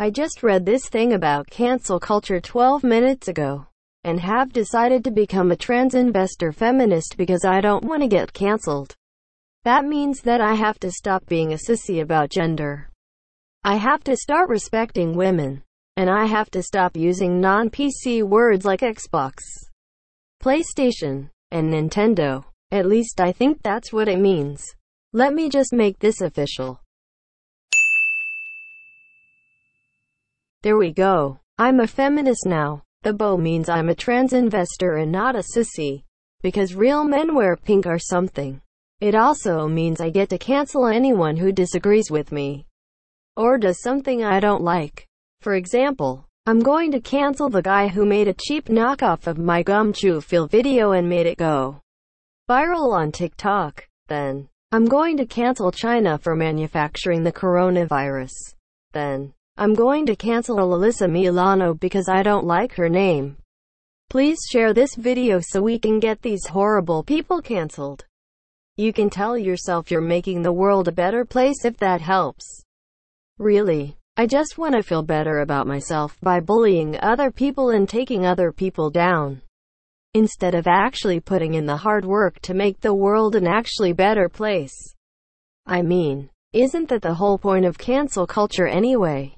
I just read this thing about cancel culture 12 minutes ago and have decided to become a trans investor feminist because I don't want to get cancelled. That means that I have to stop being a sissy about gender. I have to start respecting women. And I have to stop using non-PC words like Xbox, PlayStation, and Nintendo. At least I think that's what it means. Let me just make this official. There we go. I'm a feminist now. The bow means I'm a trans investor and not a sissy. Because real men wear pink or something. It also means I get to cancel anyone who disagrees with me. Or does something I don't like. For example, I'm going to cancel the guy who made a cheap knockoff of my gum chew feel video and made it go viral on TikTok. Then, I'm going to cancel China for manufacturing the coronavirus. Then, I'm going to cancel Alyssa Milano because I don't like her name. Please share this video so we can get these horrible people cancelled. You can tell yourself you're making the world a better place if that helps. Really. I just want to feel better about myself by bullying other people and taking other people down. Instead of actually putting in the hard work to make the world an actually better place. I mean, isn't that the whole point of cancel culture anyway?